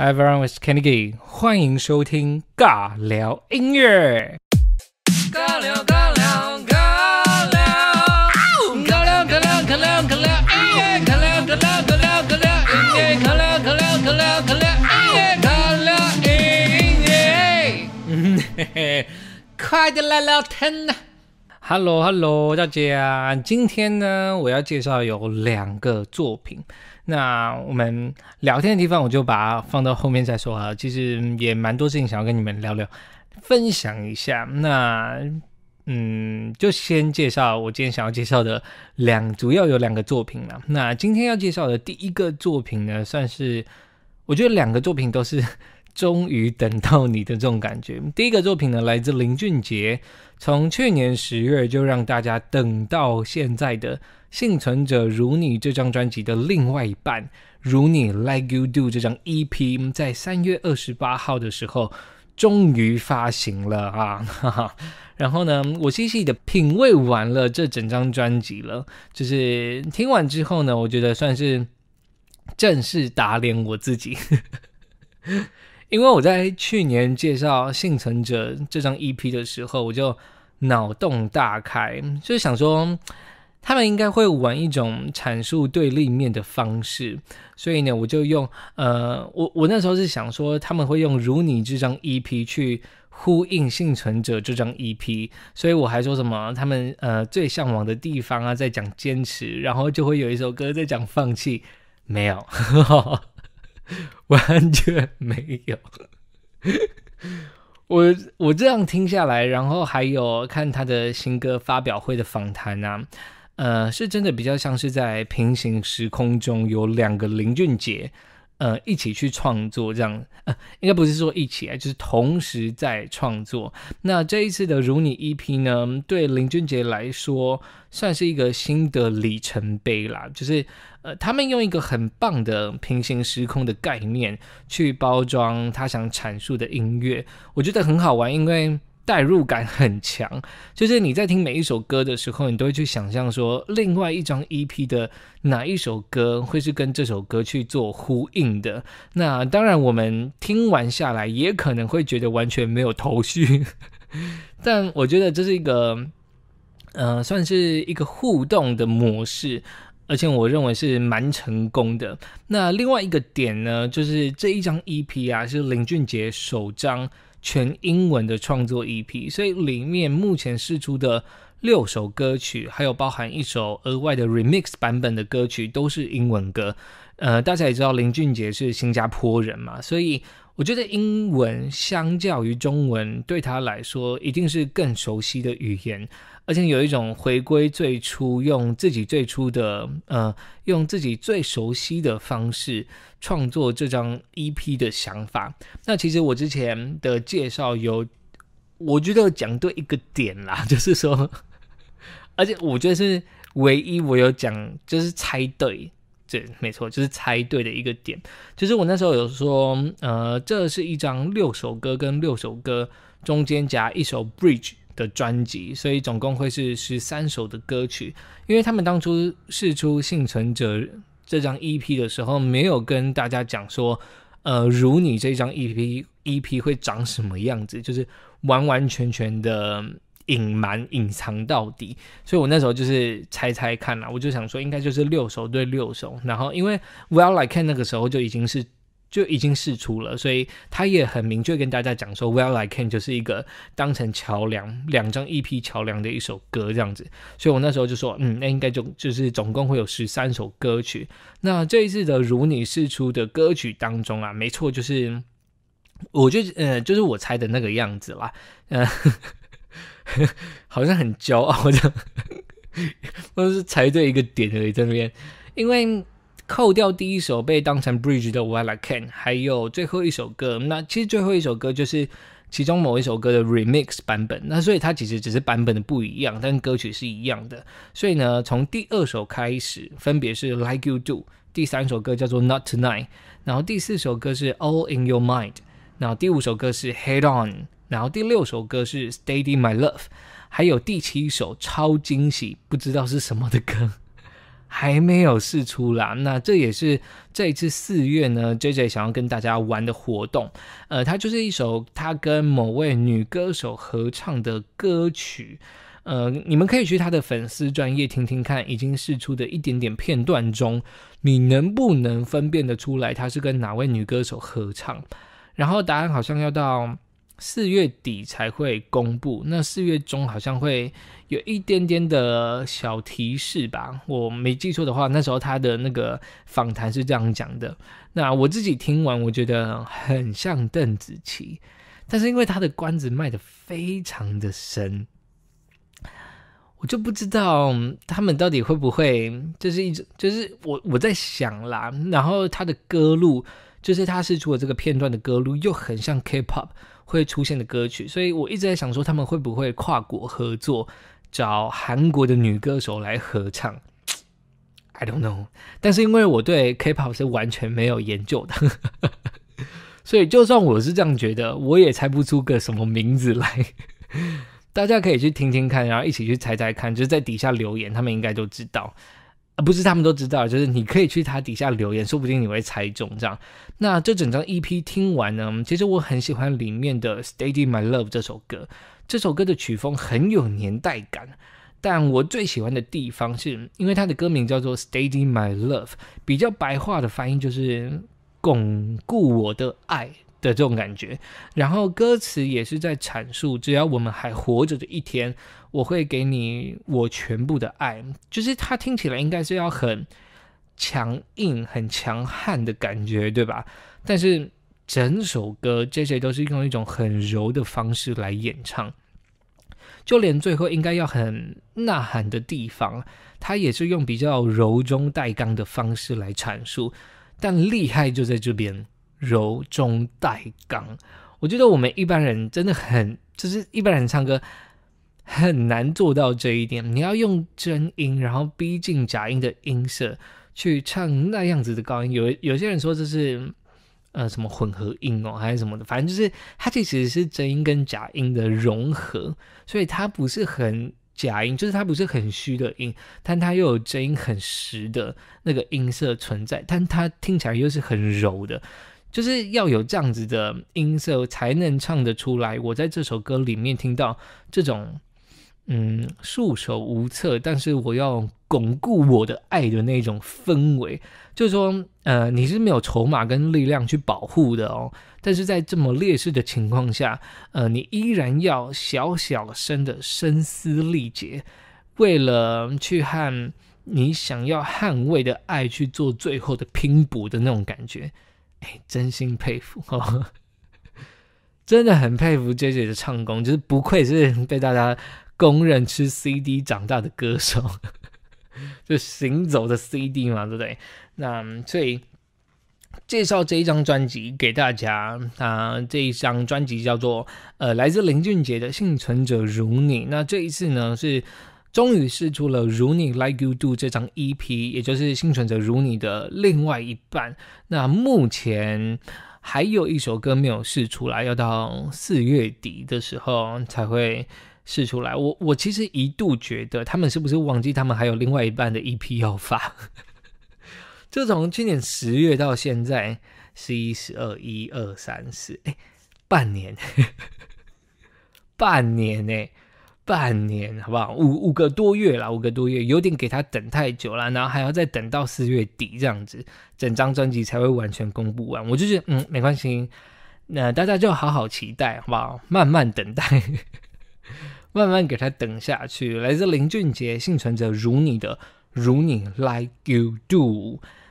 Hi everyone, i s s Kenny G. 欢迎收听尬聊音乐。尬聊尬聊尬聊，尬聊尬聊尬聊尬聊，哎，尬聊尬聊尬聊尬聊，哎，尬聊尬聊尬聊尬聊，哎，尬聊音乐。快点来聊天呐！Hello，Hello，大家，今天呢，我要介绍有两个作品。那我们聊天的地方，我就把放到后面再说啊。其实也蛮多事情想要跟你们聊聊，分享一下。那，嗯，就先介绍我今天想要介绍的两，主要有两个作品了。那今天要介绍的第一个作品呢，算是我觉得两个作品都是。终于等到你的这种感觉。第一个作品呢，来自林俊杰，从去年十月就让大家等到现在的《幸存者如你》这张专辑的另外一半，《如你 Like You Do》这张 EP，在三月二十八号的时候终于发行了啊！然后呢，我细细的品味完了这整张专辑了，就是听完之后呢，我觉得算是正式打脸我自己。因为我在去年介绍《幸存者》这张 EP 的时候，我就脑洞大开，就是想说他们应该会玩一种阐述对立面的方式，所以呢，我就用呃，我我那时候是想说他们会用《如你》这张 EP 去呼应《幸存者》这张 EP，所以我还说什么他们呃最向往的地方啊，在讲坚持，然后就会有一首歌在讲放弃，没有。完全没有，我我这样听下来，然后还有看他的新歌发表会的访谈啊，呃，是真的比较像是在平行时空中有两个林俊杰。呃，一起去创作这样，呃，应该不是说一起啊，就是同时在创作。那这一次的如你 EP 呢，对林俊杰来说算是一个新的里程碑啦，就是呃，他们用一个很棒的平行时空的概念去包装他想阐述的音乐，我觉得很好玩，因为。代入感很强，就是你在听每一首歌的时候，你都会去想象说，另外一张 EP 的哪一首歌会是跟这首歌去做呼应的。那当然，我们听完下来也可能会觉得完全没有头绪，但我觉得这是一个，呃，算是一个互动的模式，而且我认为是蛮成功的。那另外一个点呢，就是这一张 EP 啊，是林俊杰首张。全英文的创作 EP，所以里面目前试出的六首歌曲，还有包含一首额外的 remix 版本的歌曲，都是英文歌。呃，大家也知道林俊杰是新加坡人嘛，所以我觉得英文相较于中文，对他来说一定是更熟悉的语言。而且有一种回归最初，用自己最初的，呃，用自己最熟悉的方式创作这张 EP 的想法。那其实我之前的介绍有，我觉得讲对一个点啦，就是说，而且我觉得是唯一我有讲就是猜对，对，没错，就是猜对的一个点，就是我那时候有说，呃，这是一张六首歌跟六首歌中间夹一首 Bridge。的专辑，所以总共会是十三首的歌曲。因为他们当初试出《幸存者》这张 EP 的时候，没有跟大家讲说，呃，如你这张 EP EP 会长什么样子，就是完完全全的隐瞒隐藏到底。所以我那时候就是猜猜看啦，我就想说应该就是六首对六首。然后因为 Well Like 看那个时候就已经是。就已经试出了，所以他也很明确跟大家讲说，Well I Can 就是一个当成桥梁，两张 EP 桥梁的一首歌这样子。所以我那时候就说，嗯，那应该就就是总共会有十三首歌曲。那这一次的如你试出的歌曲当中啊，没错，就是我就呃，就是我猜的那个样子啦，嗯，好像很骄傲的，或者是猜对一个点而已在那边，因为。扣掉第一首被当成 Bridge 的 While I Can，还有最后一首歌。那其实最后一首歌就是其中某一首歌的 Remix 版本。那所以它其实只是版本的不一样，但歌曲是一样的。所以呢，从第二首开始，分别是 Like You Do。第三首歌叫做 Not Tonight。然后第四首歌是 All in Your Mind。然后第五首歌是 Head On。然后第六首歌是 Steady My Love。还有第七首超惊喜，不知道是什么的歌。还没有试出啦。那这也是这一次四月呢，J J 想要跟大家玩的活动。呃，它就是一首他跟某位女歌手合唱的歌曲。呃，你们可以去他的粉丝专业听听看，已经试出的一点点片段中，你能不能分辨得出来他是跟哪位女歌手合唱？然后答案好像要到。四月底才会公布，那四月中好像会有一点点的小提示吧。我没记错的话，那时候他的那个访谈是这样讲的。那我自己听完，我觉得很像邓紫棋，但是因为他的关子卖的非常的深，我就不知道他们到底会不会就是一直就是我我在想啦。然后他的歌路，就是他是做这个片段的歌路，又很像 K-pop。会出现的歌曲，所以我一直在想说，他们会不会跨国合作，找韩国的女歌手来合唱？I don't know。但是因为我对 K-pop 是完全没有研究的，所以就算我是这样觉得，我也猜不出个什么名字来。大家可以去听听看，然后一起去猜猜看，就是在底下留言，他们应该都知道。不是他们都知道，就是你可以去他底下留言，说不定你会猜中这样。那这整张 EP 听完呢，其实我很喜欢里面的《Steady My Love》这首歌，这首歌的曲风很有年代感。但我最喜欢的地方是因为它的歌名叫做《Steady My Love》，比较白话的翻译就是“巩固我的爱”。的这种感觉，然后歌词也是在阐述，只要我们还活着的一天，我会给你我全部的爱。就是它听起来应该是要很强硬、很强悍的感觉，对吧？但是整首歌这些都是用一种很柔的方式来演唱，就连最后应该要很呐喊的地方，他也是用比较柔中带刚的方式来阐述。但厉害就在这边。柔中带刚，我觉得我们一般人真的很就是一般人唱歌很难做到这一点。你要用真音，然后逼近假音的音色去唱那样子的高音。有有些人说这是呃什么混合音哦，还是什么的，反正就是它其实是真音跟假音的融合，所以它不是很假音，就是它不是很虚的音，但它又有真音很实的那个音色存在，但它听起来又是很柔的。就是要有这样子的音色，才能唱得出来。我在这首歌里面听到这种，嗯，束手无策，但是我要巩固我的爱的那种氛围。就是说，呃，你是没有筹码跟力量去保护的哦。但是在这么劣势的情况下，呃，你依然要小小声的声嘶力竭，为了去和你想要捍卫的爱去做最后的拼搏的那种感觉。哎，真心佩服，真的很佩服 J J 的唱功，就是不愧是被大家公认吃 CD 长大的歌手，就行走的 CD 嘛，对不对？那所以介绍这一张专辑给大家，啊，这一张专辑叫做呃，来自林俊杰的《幸存者如你》，那这一次呢是。终于试出了《如你 Like You Do》这张 EP，也就是《幸存者如你》的另外一半。那目前还有一首歌没有试出来，要到四月底的时候才会试出来。我我其实一度觉得他们是不是忘记他们还有另外一半的 EP 要发？就 从今年十月到现在，十一、十二、一二三四，哎，半年，半年呢？半年好不好？五五个多月啦，五个多月有点给他等太久了，然后还要再等到四月底这样子，整张专辑才会完全公布完。我就是嗯，没关系，那大家就好好期待，好不好？慢慢等待，慢慢给他等下去。来自林俊杰《幸存者如你》的《如你 Like You Do》。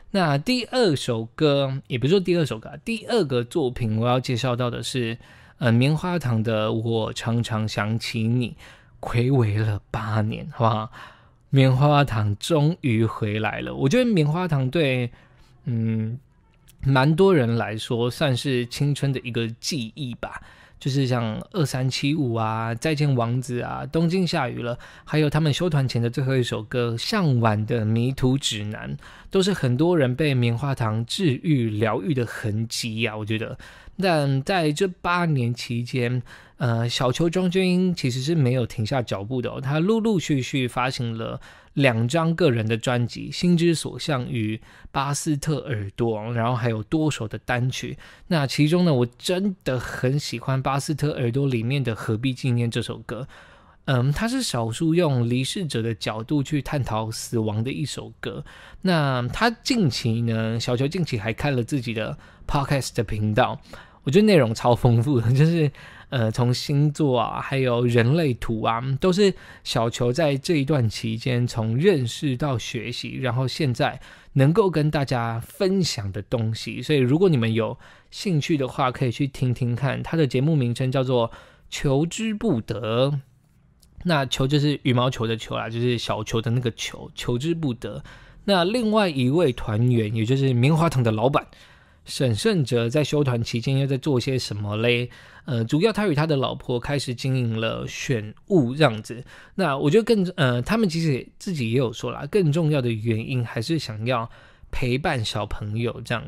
那第二首歌，也不说第二首歌，第二个作品我要介绍到的是，呃，棉花糖的《我常常想起你》。暌违了八年，好不好？棉花糖终于回来了。我觉得棉花糖对，嗯，蛮多人来说算是青春的一个记忆吧。就是像二三七五啊，再见王子啊，东京下雨了，还有他们休团前的最后一首歌《向晚的迷途指南》，都是很多人被棉花糖治愈疗愈的痕迹呀。我觉得，但在这八年期间，呃，小邱庄君其实是没有停下脚步的，他陆陆续续发行了。两张个人的专辑《心之所向》与《巴斯特耳朵》，然后还有多首的单曲。那其中呢，我真的很喜欢《巴斯特耳朵》里面的《何必纪念》这首歌。嗯，它是少数用离世者的角度去探讨死亡的一首歌。那他近期呢，小球近期还开了自己的 podcast 的频道，我觉得内容超丰富，就是。呃，从星座啊，还有人类图啊，都是小球在这一段期间从认识到学习，然后现在能够跟大家分享的东西。所以，如果你们有兴趣的话，可以去听听看。他的节目名称叫做《求之不得》，那“求”就是羽毛球的“球”啦，就是小球的那个“球”。求之不得。那另外一位团员，也就是棉花糖的老板。沈圣哲在休团期间又在做些什么嘞？呃，主要他与他的老婆开始经营了选物这样子。那我觉得更呃，他们其实自己也有说啦，更重要的原因还是想要陪伴小朋友这样。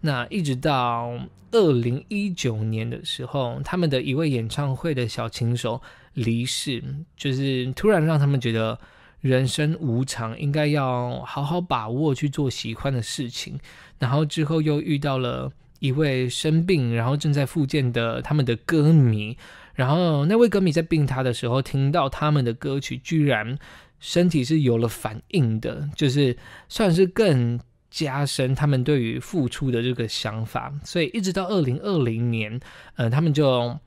那一直到二零一九年的时候，他们的一位演唱会的小琴手离世，就是突然让他们觉得。人生无常，应该要好好把握去做喜欢的事情。然后之后又遇到了一位生病，然后正在复健的他们的歌迷。然后那位歌迷在病榻的时候听到他们的歌曲，居然身体是有了反应的，就是算是更加深他们对于付出的这个想法。所以一直到二零二零年，呃，他们就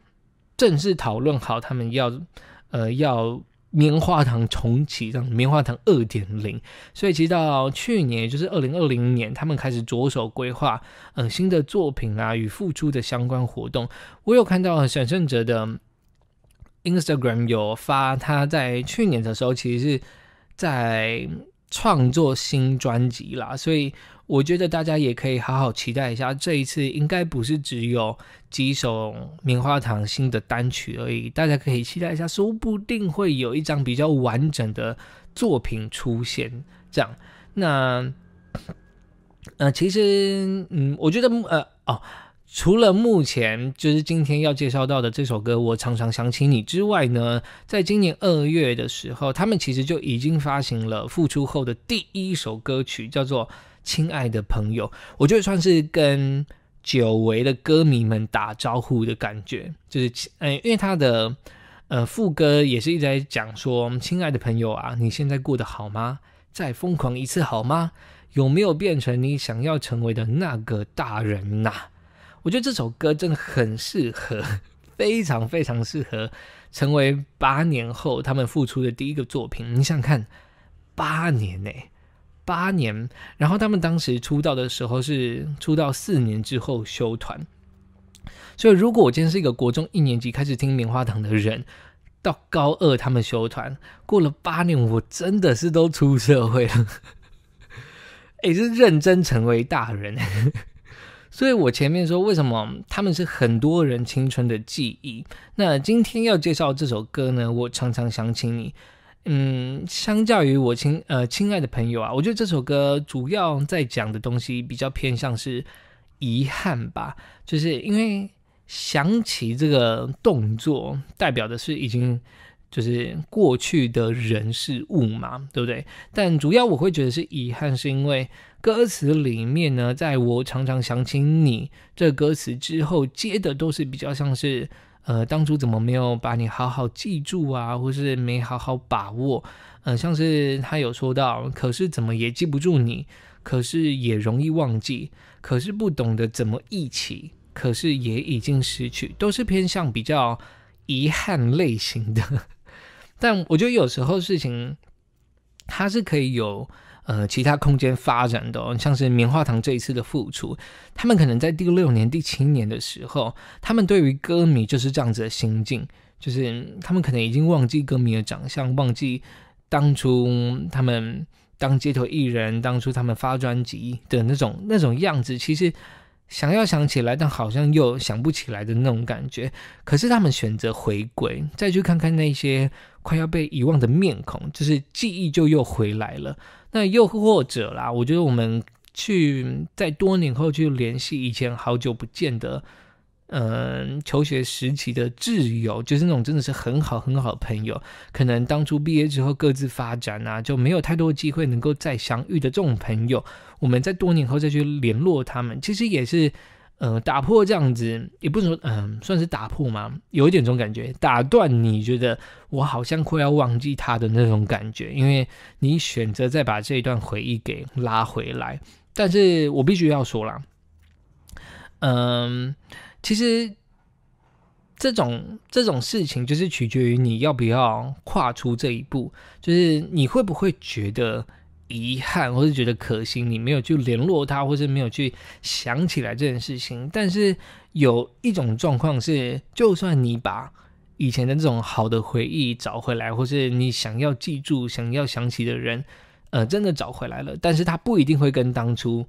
正式讨论好，他们要，呃，要。棉花糖重启，样棉花糖二点零。所以其实到去年，就是二零二零年，他们开始着手规划，嗯，新的作品啊与付出的相关活动。我有看到沈胜哲的 Instagram 有发，他在去年的时候，其实是在。创作新专辑啦，所以我觉得大家也可以好好期待一下。这一次应该不是只有几首棉花糖新的单曲而已，大家可以期待一下，说不定会有一张比较完整的作品出现。这样，那，其实，嗯，我觉得，呃，哦。除了目前就是今天要介绍到的这首歌《我常常想起你》之外呢，在今年二月的时候，他们其实就已经发行了复出后的第一首歌曲，叫做《亲爱的朋友》，我觉得算是跟久违的歌迷们打招呼的感觉。就是，嗯，因为他的呃副歌也是一直在讲说，亲爱的朋友啊，你现在过得好吗？再疯狂一次好吗？有没有变成你想要成为的那个大人呐？我觉得这首歌真的很适合，非常非常适合成为八年后他们复出的第一个作品。你想看八年呢？八年？然后他们当时出道的时候是出道四年之后休团，所以如果我今天是一个国中一年级开始听棉花糖的人，到高二他们休团，过了八年，我真的是都出社会了，也 是认真成为大人。所以我前面说为什么他们是很多人青春的记忆，那今天要介绍这首歌呢？我常常想起你，嗯，相较于我亲呃亲爱的朋友啊，我觉得这首歌主要在讲的东西比较偏向是遗憾吧，就是因为想起这个动作代表的是已经。就是过去的人事物嘛，对不对？但主要我会觉得是遗憾，是因为歌词里面呢，在我常常想起你这歌词之后，接的都是比较像是，呃，当初怎么没有把你好好记住啊，或是没好好把握，呃，像是他有说到，可是怎么也记不住你，可是也容易忘记，可是不懂得怎么一起，可是也已经失去，都是偏向比较遗憾类型的。但我觉得有时候事情它是可以有呃其他空间发展的，像是棉花糖这一次的复出，他们可能在第六年、第七年的时候，他们对于歌迷就是这样子的心境，就是他们可能已经忘记歌迷的长相，忘记当初他们当街头艺人，当初他们发专辑的那种那种样子，其实。想要想起来，但好像又想不起来的那种感觉。可是他们选择回归，再去看看那些快要被遗忘的面孔，就是记忆就又回来了。那又或者啦，我觉得我们去在多年后去联系以前好久不见的。嗯，求学时期的挚友，就是那种真的是很好很好的朋友，可能当初毕业之后各自发展啊，就没有太多机会能够再相遇的这种朋友，我们在多年后再去联络他们，其实也是，呃，打破这样子，也不是说，嗯，算是打破嘛，有一点这种感觉，打断你觉得我好像快要忘记他的那种感觉，因为你选择再把这一段回忆给拉回来，但是我必须要说了。嗯，其实这种这种事情就是取决于你要不要跨出这一步，就是你会不会觉得遗憾，或是觉得可惜，你没有去联络他，或是没有去想起来这件事情。但是有一种状况是，就算你把以前的这种好的回忆找回来，或是你想要记住、想要想起的人，呃，真的找回来了，但是他不一定会跟当初。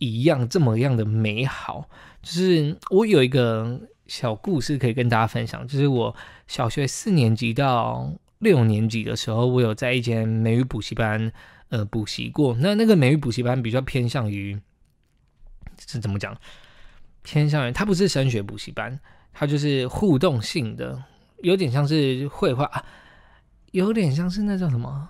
一样这么样的美好，就是我有一个小故事可以跟大家分享，就是我小学四年级到六年级的时候，我有在一间美语补习班，呃，补习过。那那个美语补习班比较偏向于，是怎么讲？偏向于它不是升学补习班，它就是互动性的，有点像是绘画，有点像是那叫什么？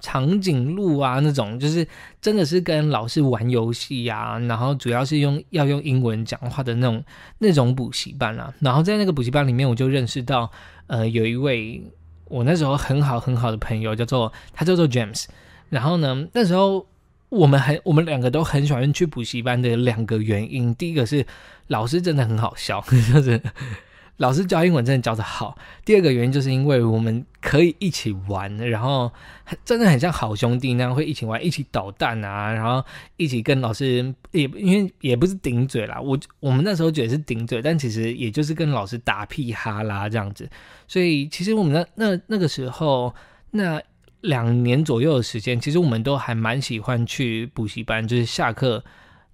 长颈鹿啊，那种就是真的是跟老师玩游戏呀，然后主要是用要用英文讲话的那种那种补习班啊。然后在那个补习班里面，我就认识到，呃，有一位我那时候很好很好的朋友，叫做他叫做 James。然后呢，那时候我们很我们两个都很喜欢去补习班的两个原因，第一个是老师真的很好笑，就是。老师教英文真的教的好。第二个原因就是因为我们可以一起玩，然后真的很像好兄弟那样会一起玩、一起捣蛋啊，然后一起跟老师也因为也不是顶嘴啦，我我们那时候觉得是顶嘴，但其实也就是跟老师打屁哈啦这样子。所以其实我们那那那个时候那两年左右的时间，其实我们都还蛮喜欢去补习班，就是下课。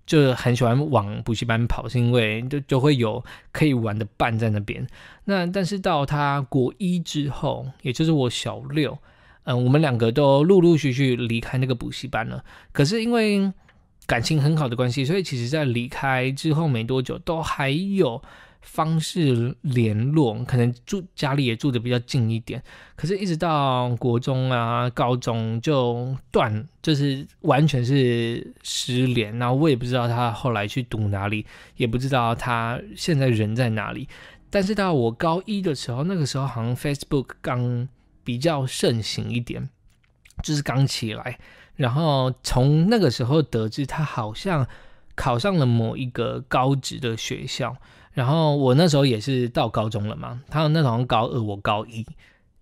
就是很喜欢往补习班跑，是因为就就会有可以玩的伴在那边。那但是到他国一之后，也就是我小六，嗯，我们两个都陆陆续续离开那个补习班了。可是因为感情很好的关系，所以其实在离开之后没多久，都还有。方式联络，可能住家里也住的比较近一点，可是，一直到国中啊、高中就断，就是完全是失联。然后我也不知道他后来去读哪里，也不知道他现在人在哪里。但是到我高一的时候，那个时候好像 Facebook 刚比较盛行一点，就是刚起来。然后从那个时候得知，他好像考上了某一个高职的学校。然后我那时候也是到高中了嘛，他那时候高二，我高一。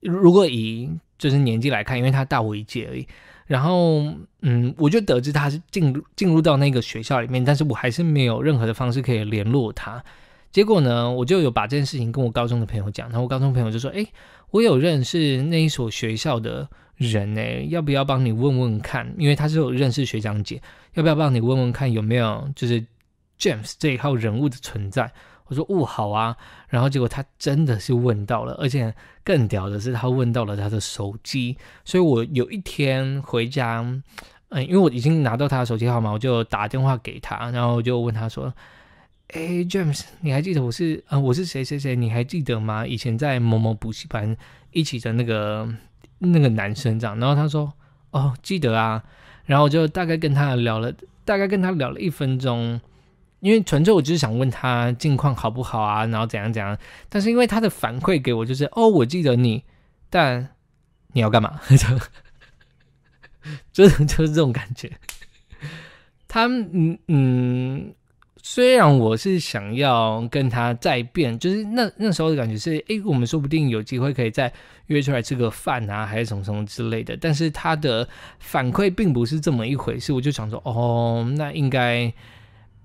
如果以就是年纪来看，因为他大我一届而已。然后，嗯，我就得知他是进进入到那个学校里面，但是我还是没有任何的方式可以联络他。结果呢，我就有把这件事情跟我高中的朋友讲，然后我高中朋友就说：“哎，我有认识那一所学校的人呢，要不要帮你问问看？因为他是有认识学长姐，要不要帮你问问看有没有就是 James 这一号人物的存在？”我说哦好啊，然后结果他真的是问到了，而且更屌的是他问到了他的手机，所以我有一天回家，嗯，因为我已经拿到他的手机号码，我就打电话给他，然后就问他说，哎，James，你还记得我是嗯我是谁谁谁，你还记得吗？以前在某某补习班一起的那个那个男生这样，然后他说哦记得啊，然后我就大概跟他聊了，大概跟他聊了一分钟。因为泉州，我就是想问他近况好不好啊，然后怎样怎样。但是因为他的反馈给我就是，哦，我记得你，但你要干嘛？就就是这种感觉。他，嗯嗯，虽然我是想要跟他再变，就是那那时候的感觉是，哎，我们说不定有机会可以再约出来吃个饭啊，还是什么什么之类的。但是他的反馈并不是这么一回事，我就想说，哦，那应该。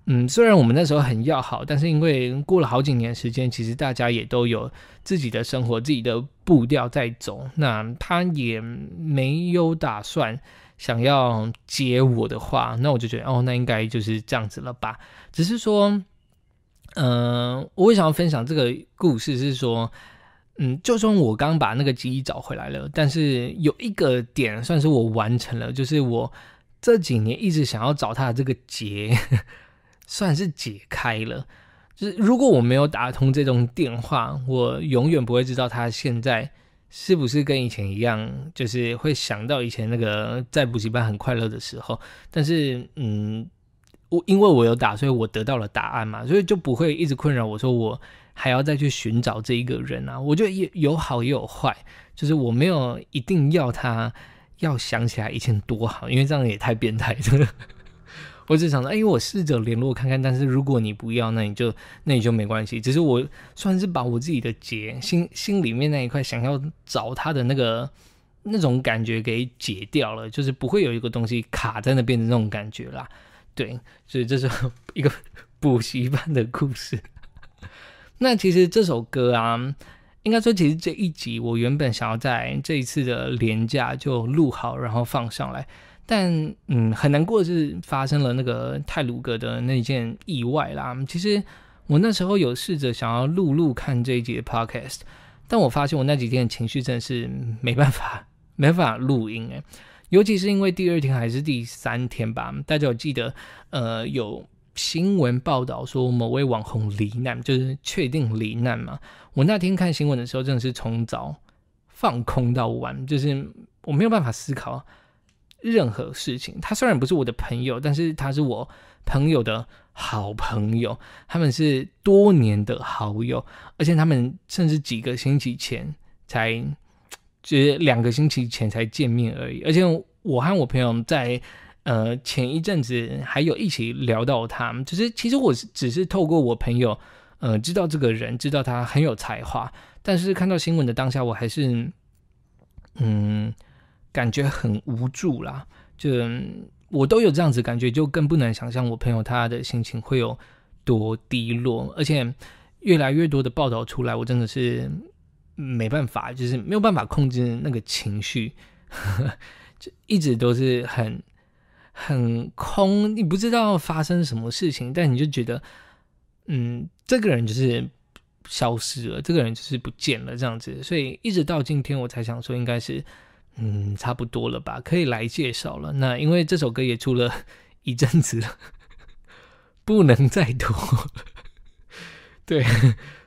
嗯，虽然我们那时候很要好，但是因为过了好几年时间，其实大家也都有自己的生活、自己的步调在走。那他也没有打算想要接我的话，那我就觉得哦，那应该就是这样子了吧。只是说，嗯，我想要分享这个故事是说，嗯，就算我刚把那个记忆找回来了，但是有一个点算是我完成了，就是我这几年一直想要找他的这个结。算是解开了，就是如果我没有打通这通电话，我永远不会知道他现在是不是跟以前一样，就是会想到以前那个在补习班很快乐的时候。但是，嗯，我因为我有打，所以我得到了答案嘛，所以就不会一直困扰。我说我还要再去寻找这一个人啊，我觉得有有好也有坏，就是我没有一定要他要想起来以前多好，因为这样也太变态了。我只想说，哎，我试着联络看看，但是如果你不要，那你就那你就没关系。只是我算是把我自己的结心心里面那一块想要找他的那个那种感觉给解掉了，就是不会有一个东西卡在那边的那种感觉啦。对，所以这是一个 补习班的故事。那其实这首歌啊，应该说其实这一集我原本想要在这一次的廉价就录好，然后放上来。但嗯，很难过的是发生了那个泰鲁格的那件意外啦。其实我那时候有试着想要录录看这一集的 podcast，但我发现我那几天情绪真的是没办法，没办法录音哎。尤其是因为第二天还是第三天吧，大家有记得呃有新闻报道说某位网红罹难，就是确定罹难嘛。我那天看新闻的时候，真的是从早放空到晚，就是我没有办法思考。任何事情，他虽然不是我的朋友，但是他是我朋友的好朋友，他们是多年的好友，而且他们甚至几个星期前才，就是两个星期前才见面而已。而且我和我朋友在呃前一阵子还有一起聊到他，就是其实我只是透过我朋友呃知道这个人，知道他很有才华，但是看到新闻的当下，我还是嗯。感觉很无助啦，就我都有这样子感觉，就更不能想象我朋友他的心情会有多低落，而且越来越多的报道出来，我真的是没办法，就是没有办法控制那个情绪，就一直都是很很空，你不知道发生什么事情，但你就觉得，嗯，这个人就是消失了，这个人就是不见了这样子，所以一直到今天我才想说，应该是。嗯，差不多了吧，可以来介绍了。那因为这首歌也出了 一阵子了，不能再拖。对，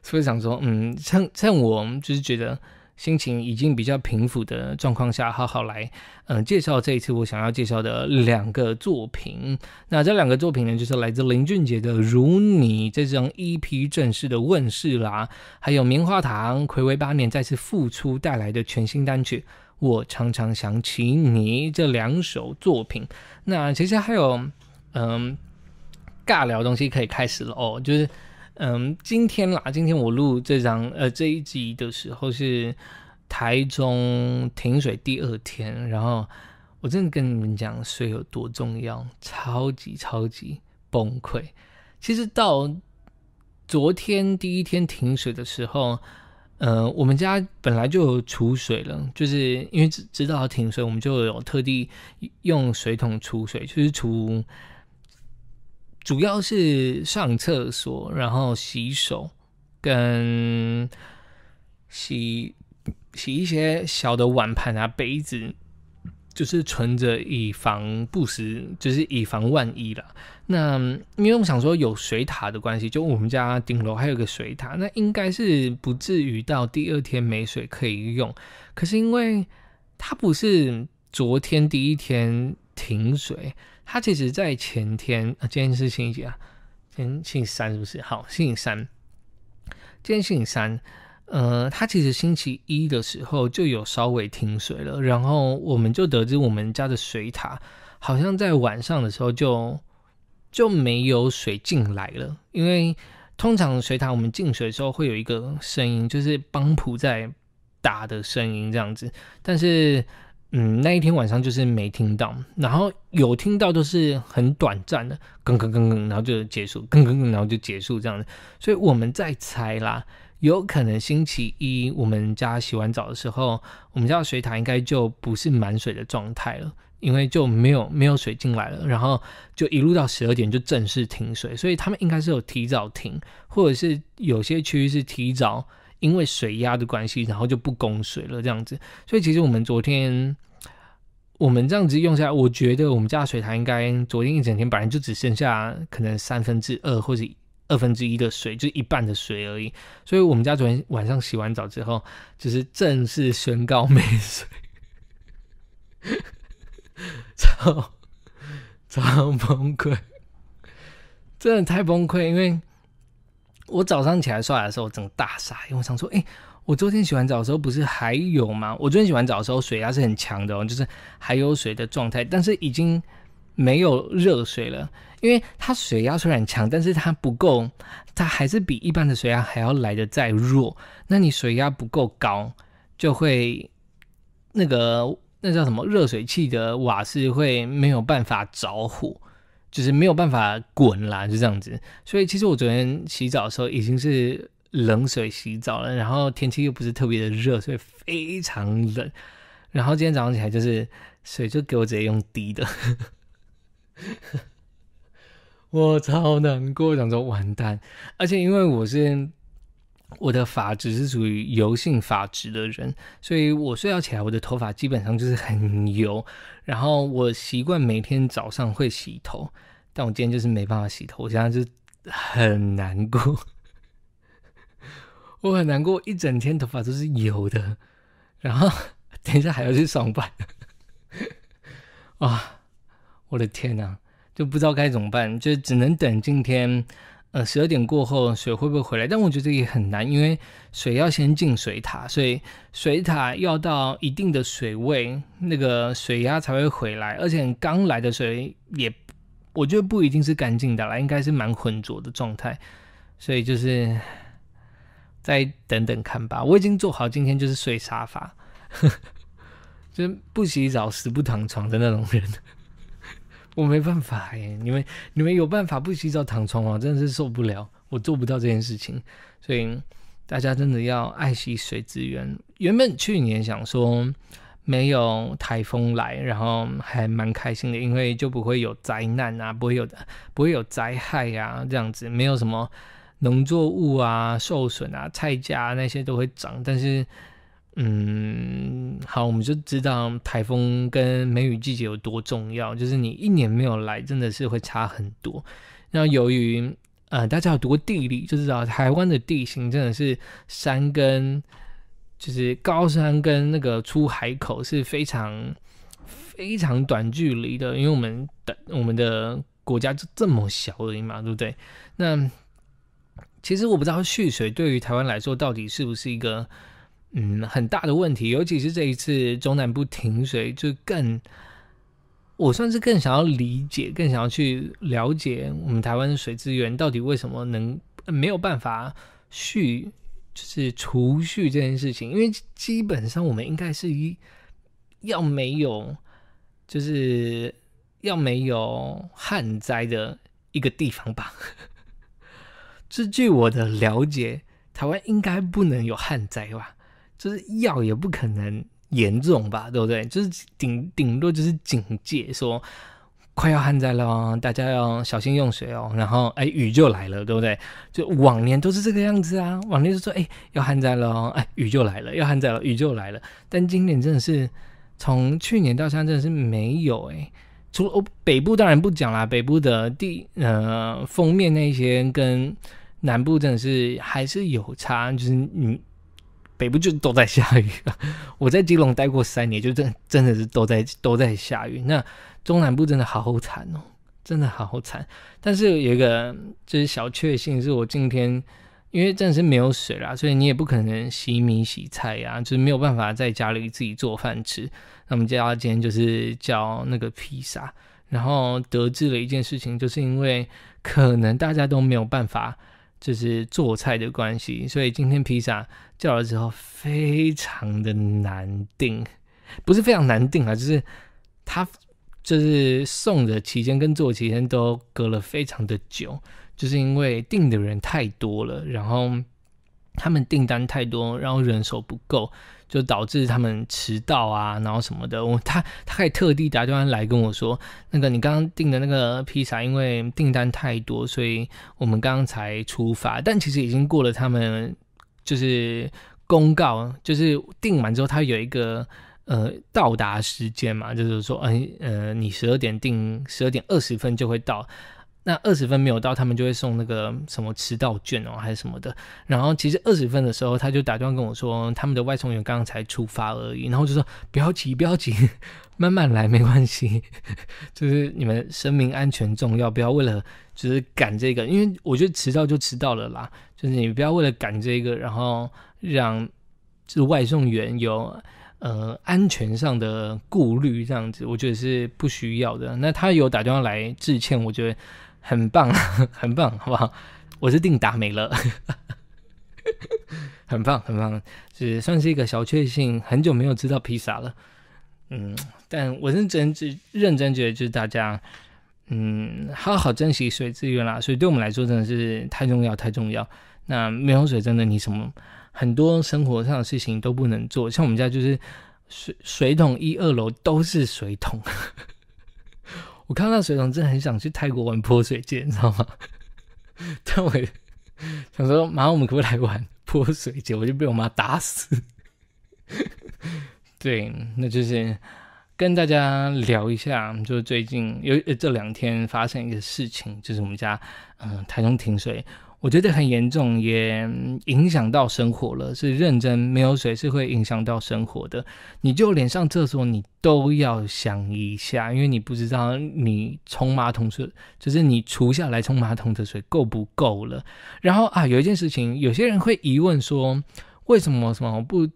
所以想说，嗯，趁趁我，就是觉得心情已经比较平复的状况下，好好来，嗯，介绍这一次我想要介绍的两个作品。那这两个作品呢，就是来自林俊杰的《如你》这张 EP 正式的问世啦，还有《棉花糖》暌违八年再次复出带来的全新单曲。我常常想起你这两首作品，那其实还有，嗯，尬聊东西可以开始了哦。就是，嗯，今天啦，今天我录这张呃这一集的时候是台中停水第二天，然后我真的跟你们讲水有多重要，超级超级崩溃。其实到昨天第一天停水的时候。呃，我们家本来就有储水了，就是因为知道要停水，我们就有特地用水桶储水，就是储，主要是上厕所，然后洗手，跟洗洗一些小的碗盘啊杯子。就是存着以防不时，就是以防万一了。那因为我们想说有水塔的关系，就我们家顶楼还有个水塔，那应该是不至于到第二天没水可以用。可是因为它不是昨天第一天停水，它其实在前天，啊，今天是星期几啊？今天星期三是不是？好，星期三，今天星期三。呃，他其实星期一的时候就有稍微停水了，然后我们就得知我们家的水塔好像在晚上的时候就就没有水进来了。因为通常水塔我们进水的时候会有一个声音，就是帮浦在打的声音这样子。但是，嗯，那一天晚上就是没听到，然后有听到都是很短暂的，吭吭吭吭，然后就结束，吭吭吭，然后就结束这样子。所以我们在猜啦。有可能星期一我们家洗完澡的时候，我们家的水塔应该就不是满水的状态了，因为就没有没有水进来了，然后就一路到十二点就正式停水，所以他们应该是有提早停，或者是有些区域是提早因为水压的关系，然后就不供水了这样子。所以其实我们昨天我们这样子用下来，我觉得我们家水塔应该昨天一整天本来就只剩下可能三分之二或者。二分之一的水，就是一半的水而已。所以，我们家昨天晚上洗完澡之后，就是正式宣告没水。操！超崩溃，真的太崩溃。因为，我早上起来刷牙的时候，我整大傻，因为我想说，哎，我昨天洗完澡的时候不是还有吗？我昨天洗完澡的时候，水压是很强的哦，就是还有水的状态，但是已经。没有热水了，因为它水压虽然强，但是它不够，它还是比一般的水压还要来的再弱。那你水压不够高，就会那个那叫什么热水器的瓦斯会没有办法着火，就是没有办法滚啦，就这样子。所以其实我昨天洗澡的时候已经是冷水洗澡了，然后天气又不是特别的热，所以非常冷。然后今天早上起来就是水就给我直接用低的。我超难过，想说完蛋。而且因为我是我的发质是属于油性发质的人，所以我睡觉起来我的头发基本上就是很油。然后我习惯每天早上会洗头，但我今天就是没办法洗头，我现在就很难过。我很难过，一整天头发都是油的。然后 等一下还要去上班，哇！我的天呐，就不知道该怎么办，就只能等今天，呃，十二点过后水会不会回来？但我觉得也很难，因为水要先进水塔，所以水塔要到一定的水位，那个水压才会回来。而且刚来的水也，我觉得不一定是干净的啦，应该是蛮浑浊的状态。所以就是再等等看吧。我已经做好今天就是睡沙发，就是不洗澡、时不躺床的那种人。我没办法耶，你们你们有办法不洗澡躺床吗？真的是受不了，我做不到这件事情，所以大家真的要爱惜水资源。原本去年想说没有台风来，然后还蛮开心的，因为就不会有灾难啊，不会有的，不会有灾害啊，这样子没有什么农作物啊受损啊，菜价那些都会涨，但是。嗯，好，我们就知道台风跟梅雨季节有多重要，就是你一年没有来，真的是会差很多。那由于呃，大家有读过地理就知道，台湾的地形真的是山跟就是高山跟那个出海口是非常非常短距离的，因为我们的我们的国家就这么小而已嘛，对不对？那其实我不知道蓄水对于台湾来说到底是不是一个。嗯，很大的问题，尤其是这一次中南部停水，就更我算是更想要理解，更想要去了解我们台湾水资源到底为什么能没有办法续，就是储蓄这件事情，因为基本上我们应该是一要没有，就是要没有旱灾的一个地方吧。这据我的了解，台湾应该不能有旱灾吧？就是药也不可能严重吧，对不对？就是顶顶多就是警戒，说快要旱灾了，大家要小心用水哦。然后哎雨就来了，对不对？就往年都是这个样子啊。往年就说哎要旱灾了，哎雨就来了；要旱灾了，雨就来了。但今年真的是从去年到现在真的是没有哎，除哦北部当然不讲啦，北部的地呃封面那些跟南部真的是还是有差，就是你。北部就都在下雨啊！我在基隆待过三年，就真真的是都在都在下雨。那中南部真的好惨哦，真的好惨。但是有一个就是小确幸，是我今天因为真的是没有水啦，所以你也不可能洗米洗菜呀，就是没有办法在家里自己做饭吃。那我们家今天就是叫那个披萨，然后得知了一件事情，就是因为可能大家都没有办法就是做菜的关系，所以今天披萨。叫了之后非常的难订，不是非常难订啊，就是他就是送的期间跟做期间都隔了非常的久，就是因为订的人太多了，然后他们订单太多，然后人手不够，就导致他们迟到啊，然后什么的。我他他还特地打电话来跟我说，那个你刚刚订的那个披萨，因为订单太多，所以我们刚刚才出发，但其实已经过了他们。就是公告，就是订完之后，它有一个呃到达时间嘛，就是说，嗯呃，你十二点订，十二点二十分就会到。那二十分没有到，他们就会送那个什么迟到卷哦，还是什么的。然后其实二十分的时候，他就打电话跟我说，他们的外送员刚刚才出发而已。然后就说不要急，不要急，慢慢来，没关系。就是你们生命安全重要，不要为了就是赶这个，因为我觉得迟到就迟到了啦。就是你不要为了赶这个，然后让就是外送员有呃安全上的顾虑，这样子，我觉得是不需要的。那他有打电话来致歉，我觉得。很棒，很棒，好不好？我是定达美了，很棒，很棒，是算是一个小确幸。很久没有吃到披萨了，嗯，但我认真，只认真觉得就是大家，嗯，好好珍惜水资源啦。所以对我们来说真的是太重要，太重要。那没有水，真的你什么很多生活上的事情都不能做。像我们家就是水水桶，一二楼都是水桶。我看到水桶，真的很想去泰国玩泼水节，你知道吗？但我想说，妈，我们可不可以来玩泼水节？我就被我妈打死。对，那就是跟大家聊一下，就是最近有这两天发生一个事情，就是我们家嗯台中停水。我觉得很严重，也影响到生活了。是认真没有水是会影响到生活的。你就连上厕所你都要想一下，因为你不知道你冲马桶水就是你除下来冲马桶的水够不够了。然后啊，有一件事情，有些人会疑问说，为什么什么不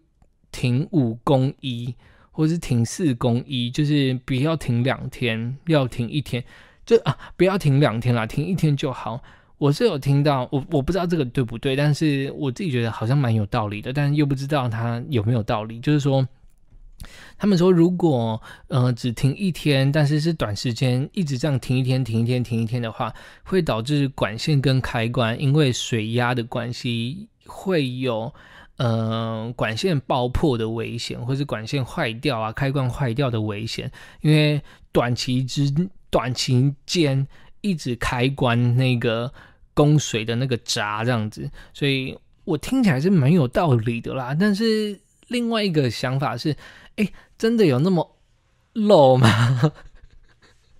停五公一，或是停四公一，就是不要停两天，要停一天，就啊不要停两天啦，停一天就好。我是有听到，我我不知道这个对不对，但是我自己觉得好像蛮有道理的，但是又不知道它有没有道理。就是说，他们说如果呃只停一天，但是是短时间，一直这样停一天、停一天、停一天的话，会导致管线跟开关因为水压的关系会有呃管线爆破的危险，或是管线坏掉啊、开关坏掉的危险，因为短期之短期间。一直开关那个供水的那个闸这样子，所以我听起来是蛮有道理的啦。但是另外一个想法是，哎，真的有那么漏吗？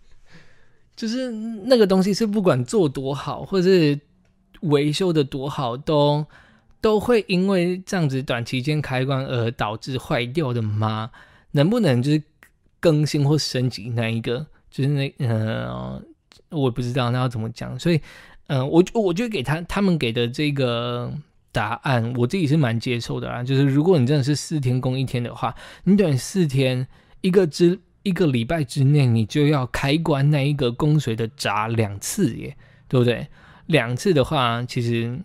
就是那个东西是不管做多好，或是维修的多好，都都会因为这样子短期间开关而导致坏掉的吗？能不能就是更新或升级那一个？就是那嗯。我不知道那要怎么讲，所以，嗯，我我就给他他们给的这个答案，我自己是蛮接受的啦。就是如果你真的是四天攻一天的话，你等四天一个之一个礼拜之内，你就要开关那一个供水的闸两次耶，对不对？两次的话，其实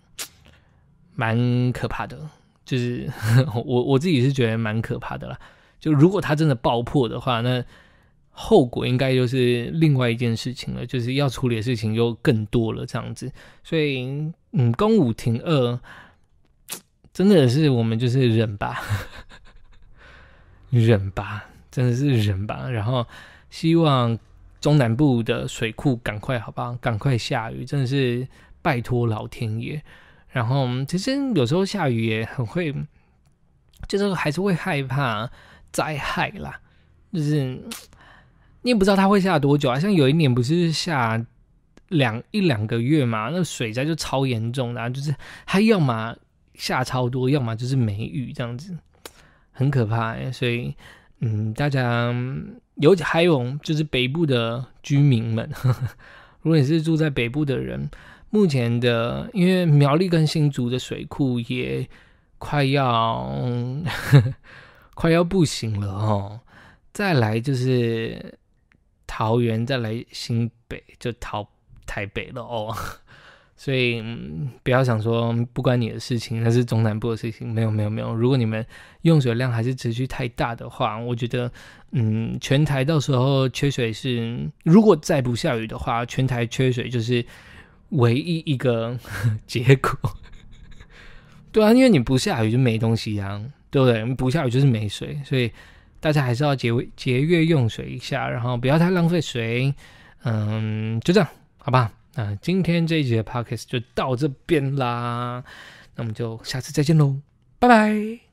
蛮可怕的，就是 我我自己是觉得蛮可怕的啦。就如果它真的爆破的话，那后果应该就是另外一件事情了，就是要处理的事情就更多了，这样子。所以，嗯，公五停二，真的是我们就是忍吧，忍吧，真的是忍吧。然后，希望中南部的水库赶快，好吧，赶快下雨，真的是拜托老天爷。然后，其实有时候下雨也很会，就是还是会害怕灾害啦，就是。你也不知道它会下多久啊？像有一年不是下两一两个月嘛，那水灾就超严重的，就是它要么下超多，要么就是没雨这样子，很可怕。所以，嗯，大家有还有就是北部的居民们，如果你是住在北部的人，目前的因为苗栗跟新竹的水库也快要 快要不行了哦。再来就是。桃园再来新北就桃台北了哦，所以嗯、不要想说不关你的事情，那是中南部的事情。没有没有没有，如果你们用水量还是持续太大的话，我觉得，嗯，全台到时候缺水是，如果再不下雨的话，全台缺水就是唯一一个 结果。对啊，因为你不下雨就没东西啊，对不对？不下雨就是没水，所以。大家还是要节节约用水一下，然后不要太浪费水，嗯，就这样，好吧，那今天这一集的 podcast 就到这边啦，那我们就下次再见喽，拜拜。